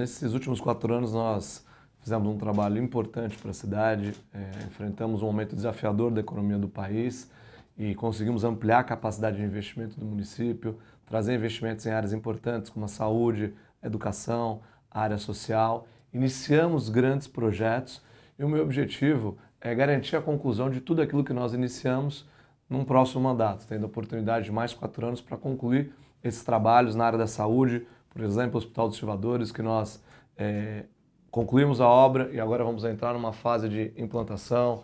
nesses últimos quatro anos nós fizemos um trabalho importante para a cidade, é, enfrentamos um momento desafiador da economia do país e conseguimos ampliar a capacidade de investimento do município, trazer investimentos em áreas importantes como a saúde, a educação, a área social. Iniciamos grandes projetos e o meu objetivo é garantir a conclusão de tudo aquilo que nós iniciamos num próximo mandato, tendo a oportunidade de mais quatro anos para concluir esses trabalhos na área da saúde, por exemplo, o Hospital dos Estivadores, que nós é, concluímos a obra e agora vamos entrar numa fase de implantação.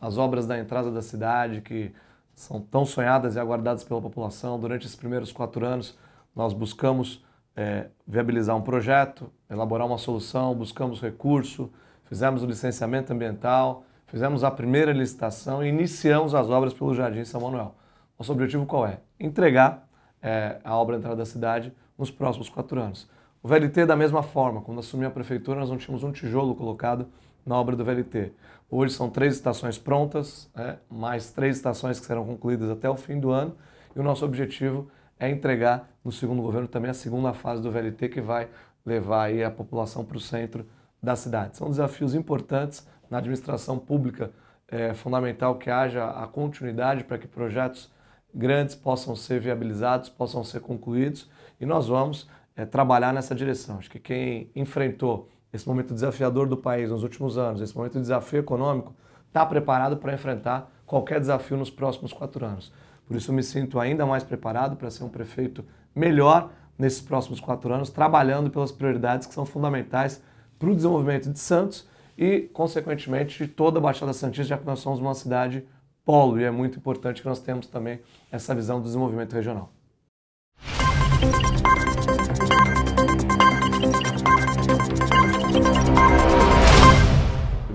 As obras da entrada da cidade, que são tão sonhadas e aguardadas pela população. Durante esses primeiros quatro anos, nós buscamos é, viabilizar um projeto, elaborar uma solução, buscamos recurso, fizemos o licenciamento ambiental, fizemos a primeira licitação e iniciamos as obras pelo Jardim São Manuel. Nosso objetivo qual é? Entregar é, a obra entrada da cidade nos próximos quatro anos. O VLT, da mesma forma, quando assumi a prefeitura, nós não tínhamos um tijolo colocado na obra do VLT. Hoje são três estações prontas, né, mais três estações que serão concluídas até o fim do ano, e o nosso objetivo é entregar no segundo governo também a segunda fase do VLT, que vai levar aí a população para o centro da cidade. São desafios importantes na administração pública, é fundamental que haja a continuidade para que projetos grandes possam ser viabilizados, possam ser concluídos e nós vamos é, trabalhar nessa direção. Acho que quem enfrentou esse momento desafiador do país nos últimos anos, esse momento de desafio econômico, está preparado para enfrentar qualquer desafio nos próximos quatro anos. Por isso, eu me sinto ainda mais preparado para ser um prefeito melhor nesses próximos quatro anos, trabalhando pelas prioridades que são fundamentais para o desenvolvimento de Santos e, consequentemente, de toda a Baixada Santista, já que nós somos uma cidade polo e é muito importante que nós temos também essa visão do desenvolvimento regional.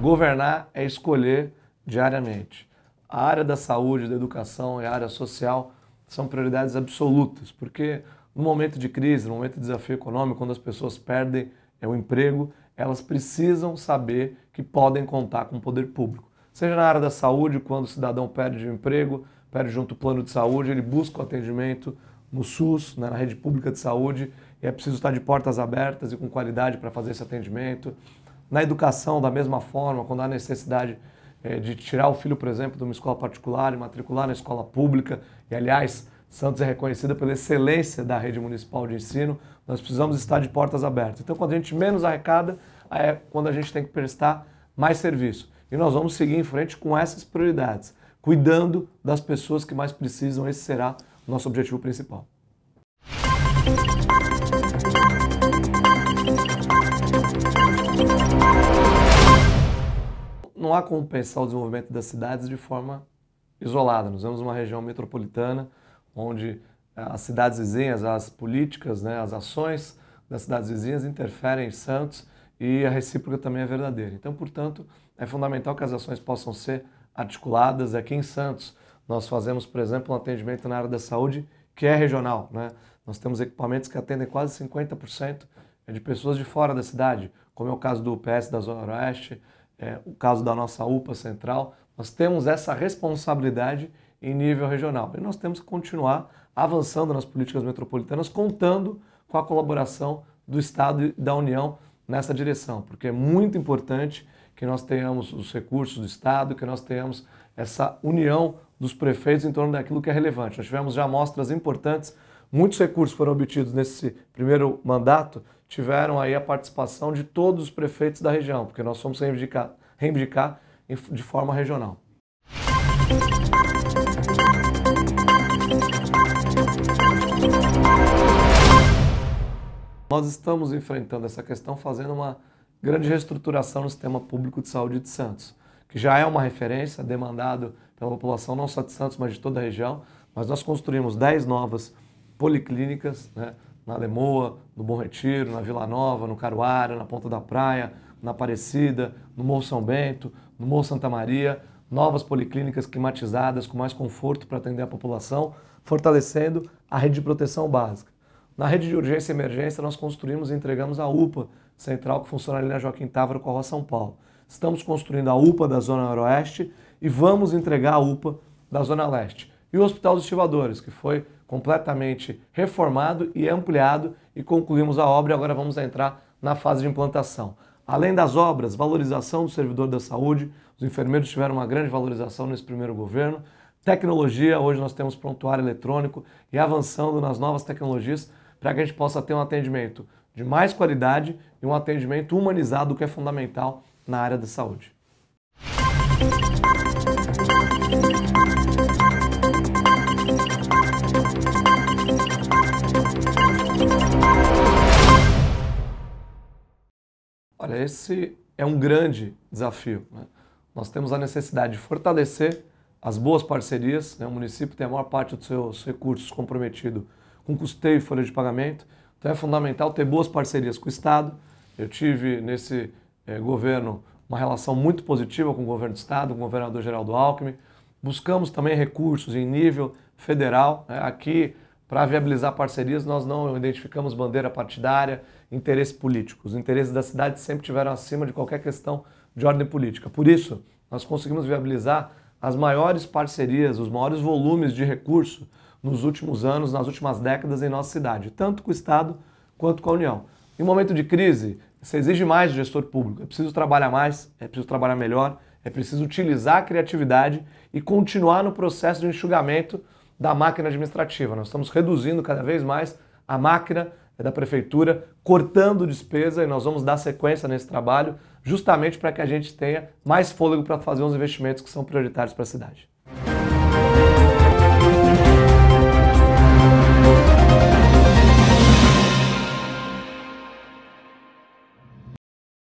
Governar é escolher diariamente. A área da saúde, da educação e a área social são prioridades absolutas, porque no momento de crise, no momento de desafio econômico, quando as pessoas perdem o emprego, elas precisam saber que podem contar com o poder público. Seja na área da saúde, quando o cidadão perde o emprego, perde junto o plano de saúde, ele busca o atendimento no SUS, né, na rede pública de saúde, e é preciso estar de portas abertas e com qualidade para fazer esse atendimento. Na educação, da mesma forma, quando há necessidade é, de tirar o filho, por exemplo, de uma escola particular e matricular na escola pública, e aliás, Santos é reconhecida pela excelência da rede municipal de ensino, nós precisamos estar de portas abertas. Então, quando a gente menos arrecada, é quando a gente tem que prestar mais serviço. E nós vamos seguir em frente com essas prioridades, cuidando das pessoas que mais precisam. Esse será o nosso objetivo principal. Não há como pensar o desenvolvimento das cidades de forma isolada. Nós vemos uma região metropolitana onde eh, as cidades vizinhas, as políticas, né, as ações das cidades vizinhas interferem em Santos e a recíproca também é verdadeira. Então, portanto, é fundamental que as ações possam ser articuladas. É aqui em Santos, nós fazemos, por exemplo, um atendimento na área da saúde que é regional. Né? Nós temos equipamentos que atendem quase 50% de pessoas de fora da cidade, como é o caso do UPS da Zona Oeste, é, o caso da nossa UPA Central. Nós temos essa responsabilidade em nível regional. E nós temos que continuar avançando nas políticas metropolitanas, contando com a colaboração do Estado e da União nessa direção, porque é muito importante que nós tenhamos os recursos do Estado, que nós tenhamos essa união dos prefeitos em torno daquilo que é relevante. Nós tivemos já amostras importantes, muitos recursos foram obtidos nesse primeiro mandato, tiveram aí a participação de todos os prefeitos da região, porque nós fomos reivindicar, reivindicar de forma regional. Nós estamos enfrentando essa questão fazendo uma grande reestruturação no sistema público de saúde de Santos, que já é uma referência demandado pela população não só de Santos, mas de toda a região. Mas nós construímos 10 novas policlínicas né, na Lemoa, no Bom Retiro, na Vila Nova, no Caruara, na Ponta da Praia, na Aparecida, no Morro São Bento, no Morro Santa Maria, novas policlínicas climatizadas com mais conforto para atender a população, fortalecendo a rede de proteção básica. Na rede de urgência e emergência, nós construímos e entregamos a UPA central que funciona ali na Joaquim Távora, rua São Paulo. Estamos construindo a UPA da Zona Noroeste e vamos entregar a UPA da Zona Leste. E o Hospital dos Estivadores, que foi completamente reformado e ampliado e concluímos a obra e agora vamos entrar na fase de implantação. Além das obras, valorização do servidor da saúde, os enfermeiros tiveram uma grande valorização nesse primeiro governo. Tecnologia, hoje nós temos prontuário eletrônico e avançando nas novas tecnologias para que a gente possa ter um atendimento de mais qualidade e um atendimento humanizado, que é fundamental na área da saúde. Olha, esse é um grande desafio. Né? Nós temos a necessidade de fortalecer as boas parcerias. Né? O município tem a maior parte dos seus recursos comprometido com custeio e folha de pagamento. Então é fundamental ter boas parcerias com o Estado. Eu tive nesse eh, governo uma relação muito positiva com o governo do Estado, com o governador Geraldo Alckmin. Buscamos também recursos em nível federal. Né, aqui, para viabilizar parcerias, nós não identificamos bandeira partidária, interesses políticos. Os interesses da cidade sempre tiveram acima de qualquer questão de ordem política. Por isso, nós conseguimos viabilizar as maiores parcerias, os maiores volumes de recurso nos últimos anos, nas últimas décadas em nossa cidade, tanto com o Estado quanto com a União. Em momento de crise, você exige mais do gestor público, é preciso trabalhar mais, é preciso trabalhar melhor, é preciso utilizar a criatividade e continuar no processo de enxugamento da máquina administrativa. Nós estamos reduzindo cada vez mais a máquina é, da prefeitura, cortando despesa e nós vamos dar sequência nesse trabalho, justamente para que a gente tenha mais fôlego para fazer os investimentos que são prioritários para a cidade.